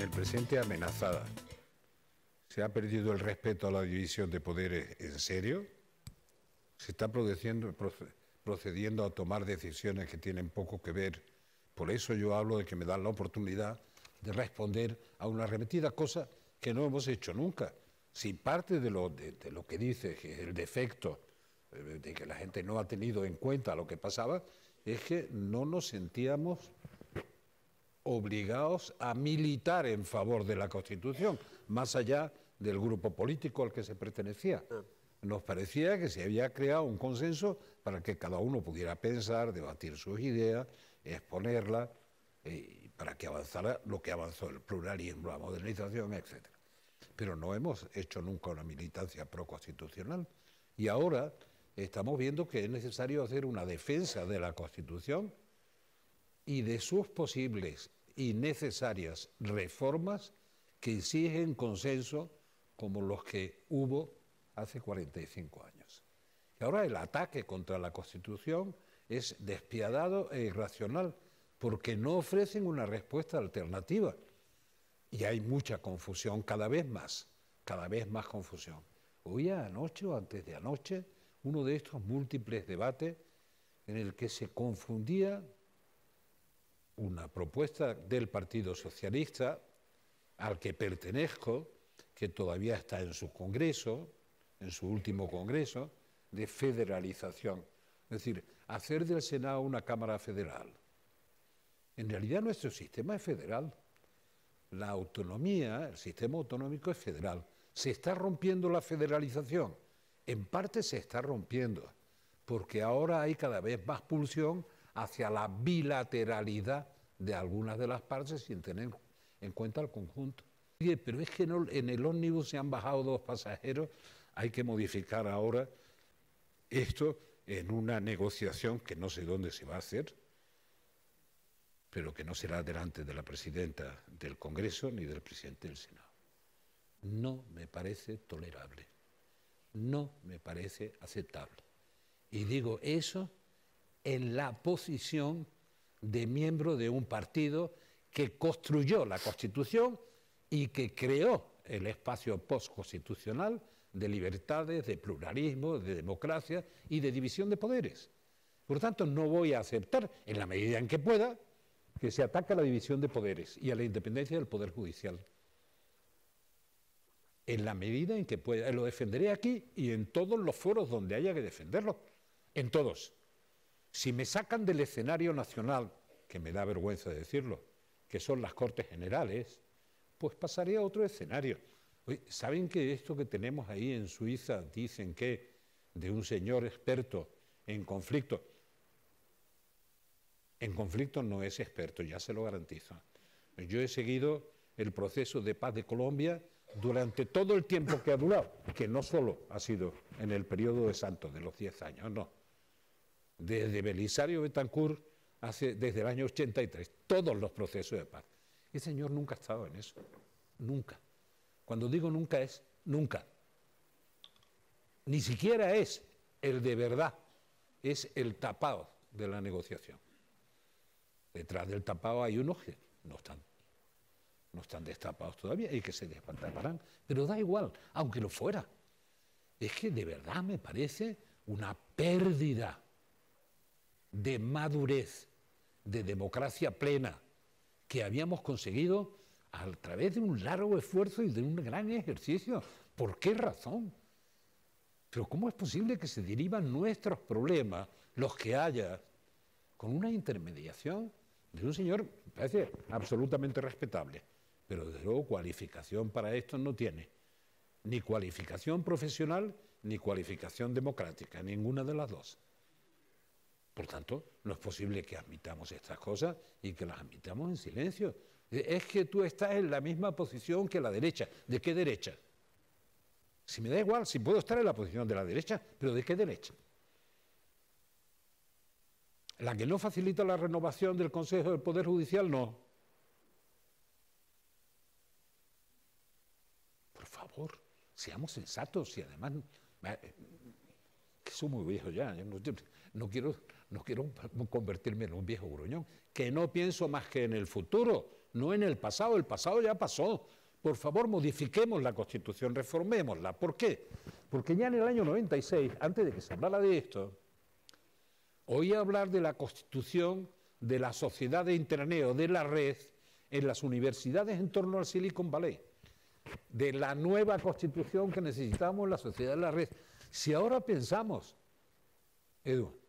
en el presente amenazada. ¿Se ha perdido el respeto a la división de poderes en serio? ¿Se está procediendo a tomar decisiones que tienen poco que ver? Por eso yo hablo de que me dan la oportunidad de responder a una arremetida, cosa que no hemos hecho nunca. Si parte de lo, de, lo que dice, que el defecto eh, de que la gente no ha tenido en cuenta lo que pasaba, es que no nos sentíamos obligados a militar en favor de la Constitución, más allá del grupo político al que se pertenecía. Ah. Nos parecía que se había creado un consenso para que cada uno pudiera pensar, debatir sus ideas, exponerlas, eh, para que avanzara lo que avanzó el pluralismo, la modernización, etc. Pero no hemos hecho nunca una militancia proconstitucional. Y ahora estamos viendo que es necesario hacer una defensa de la Constitución y de sus posibles y necesarias reformas que exigen consenso como los que hubo hace 45 años. Y ahora el ataque contra la Constitución es despiadado e irracional porque no ofrecen una respuesta alternativa. Y hay mucha confusión, cada vez más, cada vez más confusión. Hoy anoche o antes de anoche, uno de estos múltiples debates en el que se confundía una propuesta del Partido Socialista, al que pertenezco, que todavía está en su Congreso, en su último Congreso, de federalización. Es decir, hacer del Senado una Cámara Federal. En realidad nuestro sistema es federal. La autonomía, el sistema autonómico es federal. Se está rompiendo la federalización. En parte se está rompiendo, porque ahora hay cada vez más pulsión hacia la bilateralidad de algunas de las partes sin tener en cuenta el conjunto. pero es que en el ómnibus se han bajado dos pasajeros, hay que modificar ahora esto en una negociación que no sé dónde se va a hacer, pero que no será delante de la presidenta del Congreso ni del presidente del Senado. No me parece tolerable, no me parece aceptable. Y digo eso en la posición de miembro de un partido que construyó la Constitución y que creó el espacio postconstitucional de libertades, de pluralismo, de democracia y de división de poderes. Por lo tanto, no voy a aceptar, en la medida en que pueda, que se ataque a la división de poderes y a la independencia del Poder Judicial. En la medida en que pueda, lo defenderé aquí y en todos los foros donde haya que defenderlo. En todos. Si me sacan del escenario nacional, que me da vergüenza decirlo, que son las Cortes Generales, pues pasaría a otro escenario. ¿Saben que esto que tenemos ahí en Suiza, dicen que, de un señor experto en conflicto, en conflicto no es experto, ya se lo garantizo. Yo he seguido el proceso de paz de Colombia durante todo el tiempo que ha durado, que no solo ha sido en el periodo de Santos de los 10 años, no desde Belisario Betancourt hace, desde el año 83, todos los procesos de paz. Ese señor nunca ha estado en eso, nunca. Cuando digo nunca es nunca. Ni siquiera es el de verdad, es el tapado de la negociación. Detrás del tapado hay unos que no están, no están destapados todavía y que se despantaparán. pero da igual, aunque lo fuera. Es que de verdad me parece una pérdida de madurez, de democracia plena, que habíamos conseguido a través de un largo esfuerzo y de un gran ejercicio. ¿Por qué razón? Pero ¿cómo es posible que se derivan nuestros problemas, los que haya, con una intermediación de un señor, parece absolutamente respetable, pero desde luego cualificación para esto no tiene? Ni cualificación profesional, ni cualificación democrática, ninguna de las dos. Por tanto, no es posible que admitamos estas cosas y que las admitamos en silencio. E-, es que tú estás en la misma posición que la derecha. ¿De qué derecha? Si me da igual, si puedo estar en la posición de la derecha, pero ¿de qué derecha? ¿La que no facilita la renovación del Consejo del Poder Judicial? No. Por favor, seamos sensatos y además... Eh, que soy muy viejo ya, no, no quiero no quiero convertirme en un viejo gruñón, que no pienso más que en el futuro, no en el pasado, el pasado ya pasó. Por favor, modifiquemos la Constitución, reformémosla. ¿Por qué? Porque ya en el año 96, antes de que se hablara de esto, oí hablar de la Constitución de la sociedad de interneo, de la red, en las universidades en torno al Silicon Valley, de la nueva Constitución que necesitamos en la sociedad de la red. Si ahora pensamos, Eduardo.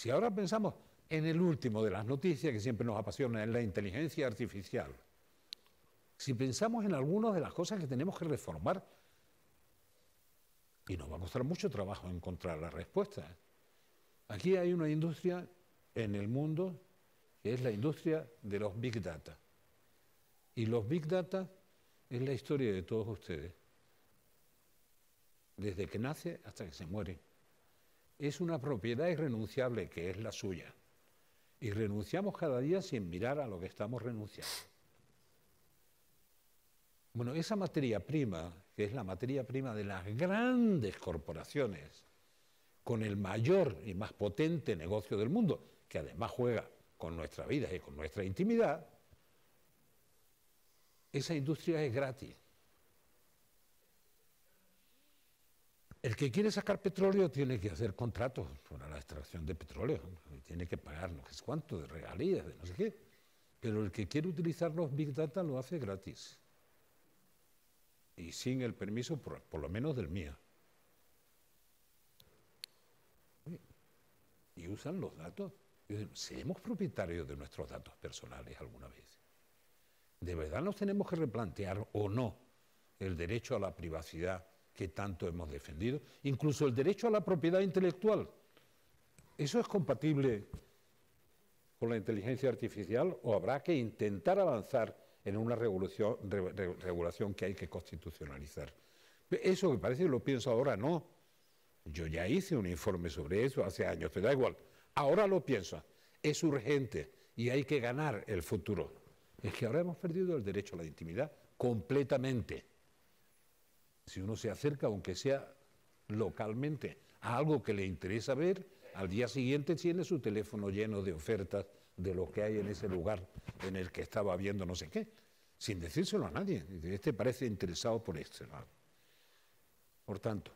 Si ahora pensamos en el último de las noticias que siempre nos apasiona, en la inteligencia artificial, si pensamos en algunas de las cosas que tenemos que reformar, y nos va a costar mucho trabajo encontrar la respuesta, ¿eh? Aquí hay una industria en el mundo que es la industria de los big data. Y los big data es la historia de todos ustedes, desde que nace hasta que se muere es una propiedad irrenunciable que es la suya. Y renunciamos cada día sin mirar a lo que estamos renunciando. Bueno, esa materia prima, que es la materia prima de las grandes corporaciones, con el mayor y más potente negocio del mundo, que además juega con nuestra vida y con nuestra intimidad, esa industria es gratis. El que quiere sacar petróleo tiene que hacer contratos para la extracción de petróleo, tiene que pagar no sé cuánto de regalías, de no sé qué. Pero el que quiere utilizar los Big Data lo hace gratis y sin el permiso, por, lo menos del mío. Y usan los datos. ¿Seremos propietarios de nuestros datos personales alguna vez. ¿De verdad nos tenemos que replantear o no el derecho a la privacidad que tanto hemos defendido, incluso el derecho a la propiedad intelectual. ¿Eso es compatible con la inteligencia artificial o habrá que intentar avanzar en una regulación, que hay que constitucionalizar? Eso me parece que lo pienso ahora, no. Yo ya hice un informe sobre eso hace años, pero da igual. Ahora lo pienso. Es urgente y hay que ganar el futuro. Es que ahora hemos perdido el derecho a la intimidad completamente. Si uno se acerca, aunque sea localmente, a algo que le interesa ver, al día siguiente tiene su teléfono lleno de ofertas de lo que hay en ese lugar en el que estaba viendo no sé qué, sin decírselo a nadie. Este parece interesado por este Por tanto,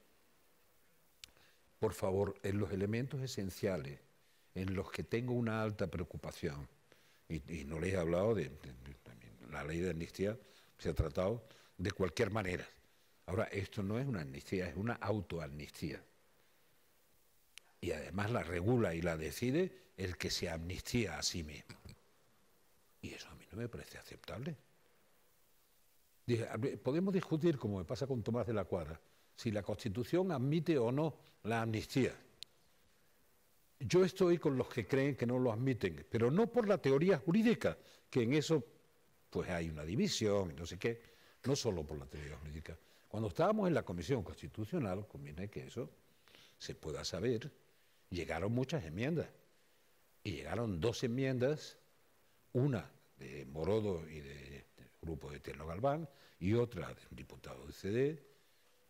por favor, en los elementos esenciales en los que tengo una alta preocupación, y, no les he hablado de la ley de amnistía, se ha tratado de cualquier manera, Ahora, esto no es una amnistía, es una autoamnistía. Y además la regula y la decide el que se amnistía a sí mismo. Y eso a mí no me parece aceptable. podemos discutir, como me pasa con Tomás de la Cuadra, si la Constitución admite o no la amnistía. Yo estoy con los que creen que no lo admiten, pero no por la teoría jurídica, que en eso pues hay una división, no sé qué, no solo por la teoría jurídica, cuando estábamos en la Comisión Constitucional, conviene que eso se pueda saber, llegaron muchas enmiendas. Y llegaron dos enmiendas, una de Morodo y del de grupo de Tierno Galván, y otra de un diputado del CD,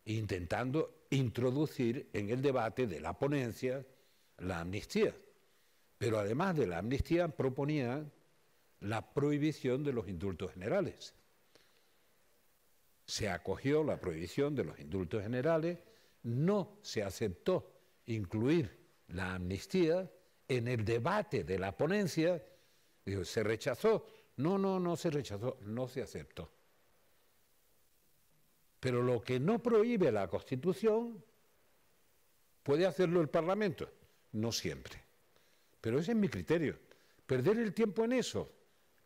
intentando introducir en el debate de la ponencia la amnistía. Pero además de la amnistía proponía la prohibición de los indultos generales se acogió la prohibición de los indultos generales, no se aceptó incluir la amnistía en el debate de la ponencia, se rechazó, no, no, no se rechazó, no se aceptó. Pero lo que no prohíbe la Constitución puede hacerlo el Parlamento, no siempre. Pero ese es mi criterio. Perder el tiempo en eso,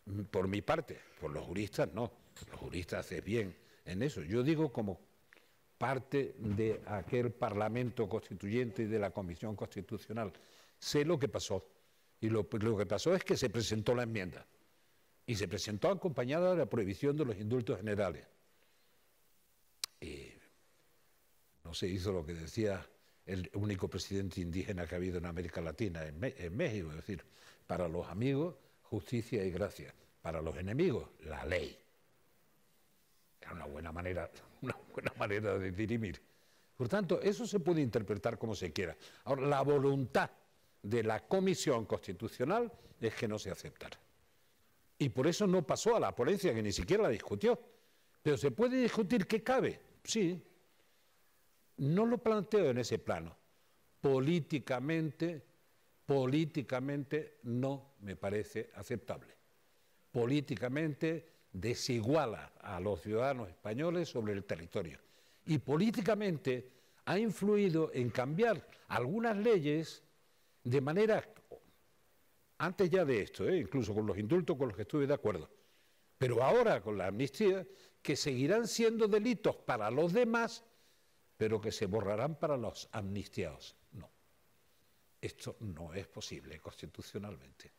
mm, por mi parte, por los juristas no, los juristas es bien en eso. Yo digo como parte de aquel Parlamento Constituyente y de la Comisión Constitucional. Sé lo que pasó. Y pues, lo, que pasó es que se presentó la enmienda. Y se presentó acompañada de la prohibición de los indultos generales. Y no se hizo lo que decía el único presidente indígena que ha habido en América Latina, en, en México. Es decir, para los amigos, justicia y gracia. Para los enemigos, la ley una buena manera, una buena manera de dirimir. Por tanto, eso se puede interpretar como se quiera. Ahora, la voluntad de la Comisión Constitucional es que no se aceptara. Y por eso no pasó a la ponencia, que ni siquiera la discutió. Pero se puede discutir qué cabe, sí. No lo planteo en ese plano. Políticamente, políticamente no me parece aceptable. Políticamente desiguala a los ciudadanos españoles sobre el territorio. Y políticamente ha influido en cambiar algunas leyes de manera, antes ya de esto, ¿eh? incluso con los indultos con los que estuve de acuerdo, pero ahora con la amnistía, que seguirán siendo delitos para los demás, pero que se borrarán para los amnistiados. No, esto no es posible constitucionalmente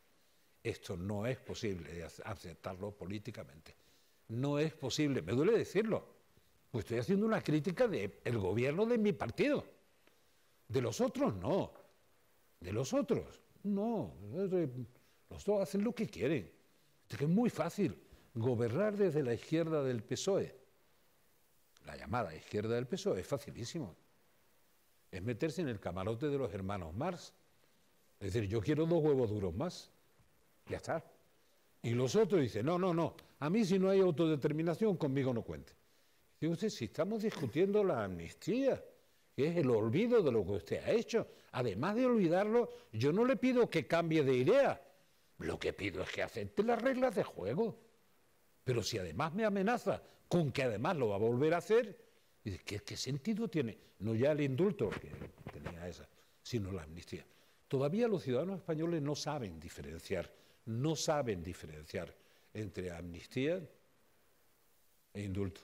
esto no es posible aceptarlo políticamente. No es posible, me duele decirlo, pues estoy haciendo una crítica del gobierno de mi partido. De los otros no, de los otros no, los dos hacen lo que quieren. es muy fácil gobernar desde la izquierda del PSOE. La llamada izquierda del PSOE es facilísimo. Es meterse en el camarote de los hermanos Marx. Es decir, yo quiero dos huevos duros más. Ya está. Y los otros dicen, no, no, no, a mí si no hay autodeterminación, conmigo no cuente. Dice usted, si estamos discutiendo la amnistía, que es el olvido de lo que usted ha hecho, además de olvidarlo, yo no le pido que cambie de idea, lo que pido es que acepte las reglas de juego. Pero si además me amenaza con que además lo va a volver a hacer, ¿qué, qué sentido tiene? No ya el indulto, que tenía esa, sino la amnistía. Todavía los ciudadanos españoles no saben diferenciar no saben diferenciar entre amnistía e indulto.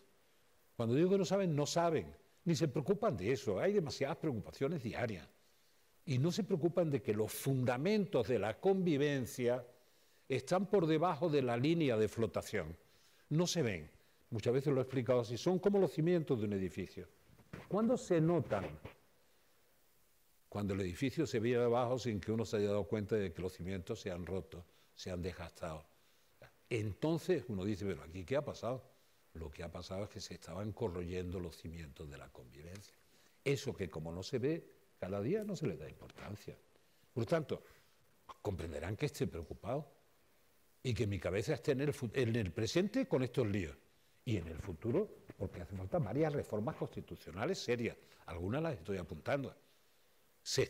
Cuando digo que no saben, no saben, ni se preocupan de eso. Hay demasiadas preocupaciones diarias. Y no se preocupan de que los fundamentos de la convivencia están por debajo de la línea de flotación. No se ven. Muchas veces lo he explicado así. Son como los cimientos de un edificio. ¿Cuándo se notan? Cuando el edificio se ve abajo sin que uno se haya dado cuenta de que los cimientos se han roto se han desgastado. Entonces uno dice, pero ¿aquí qué ha pasado? Lo que ha pasado es que se estaban corroyendo los cimientos de la convivencia. Eso que como no se ve, cada día no se le da importancia. Por tanto, comprenderán que esté preocupado y que mi cabeza esté en el, en el presente con estos líos y en el futuro, porque hace falta varias reformas constitucionales serias. Algunas las estoy apuntando. Sí.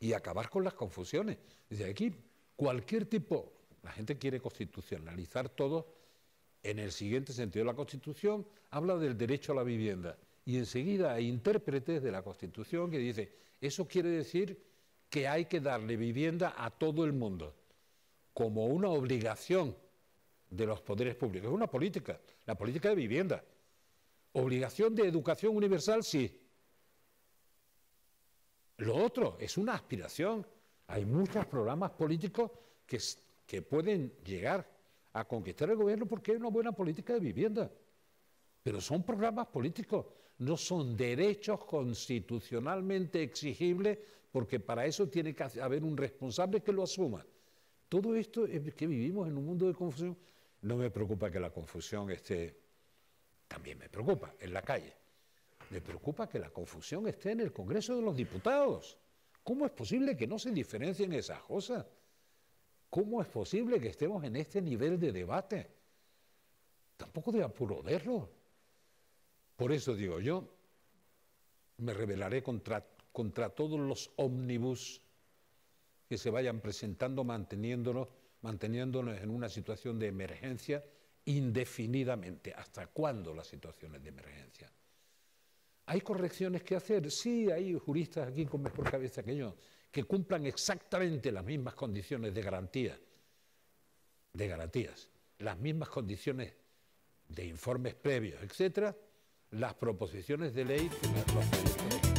Y acabar con las confusiones. Desde aquí Cualquier tipo, la gente quiere constitucionalizar todo en el siguiente sentido. La Constitución habla del derecho a la vivienda y enseguida hay intérpretes de la Constitución que dicen, eso quiere decir que hay que darle vivienda a todo el mundo, como una obligación de los poderes públicos. Es una política, la política de vivienda. Obligación de educación universal, sí. Lo otro es una aspiración hay muchos programas políticos que, pueden llegar a conquistar el gobierno porque hay una buena política de vivienda. Pero son programas políticos, no son derechos constitucionalmente exigibles porque para eso tiene que haber un responsable que lo asuma. Todo esto es que vivimos en un mundo de confusión. No me preocupa que la confusión esté, también me preocupa, en la calle. Me preocupa que la confusión esté en el Congreso de los Diputados. ¿Cómo es posible que no se diferencien esas cosas? ¿Cómo es posible que estemos en este nivel de debate? Tampoco de apuro verlo. Por eso digo yo, me rebelaré contra, todos los ómnibus que se vayan presentando manteniéndonos, manteniéndonos en una situación de emergencia indefinidamente. ¿Hasta cuándo las situaciones de emergencia? ¿Hay correcciones que hacer? Sí, hay juristas aquí con mejor cabeza que yo, que cumplan exactamente las mismas condiciones de garantía, de garantías, las mismas condiciones de informes previos, etcétera, las proposiciones de ley que los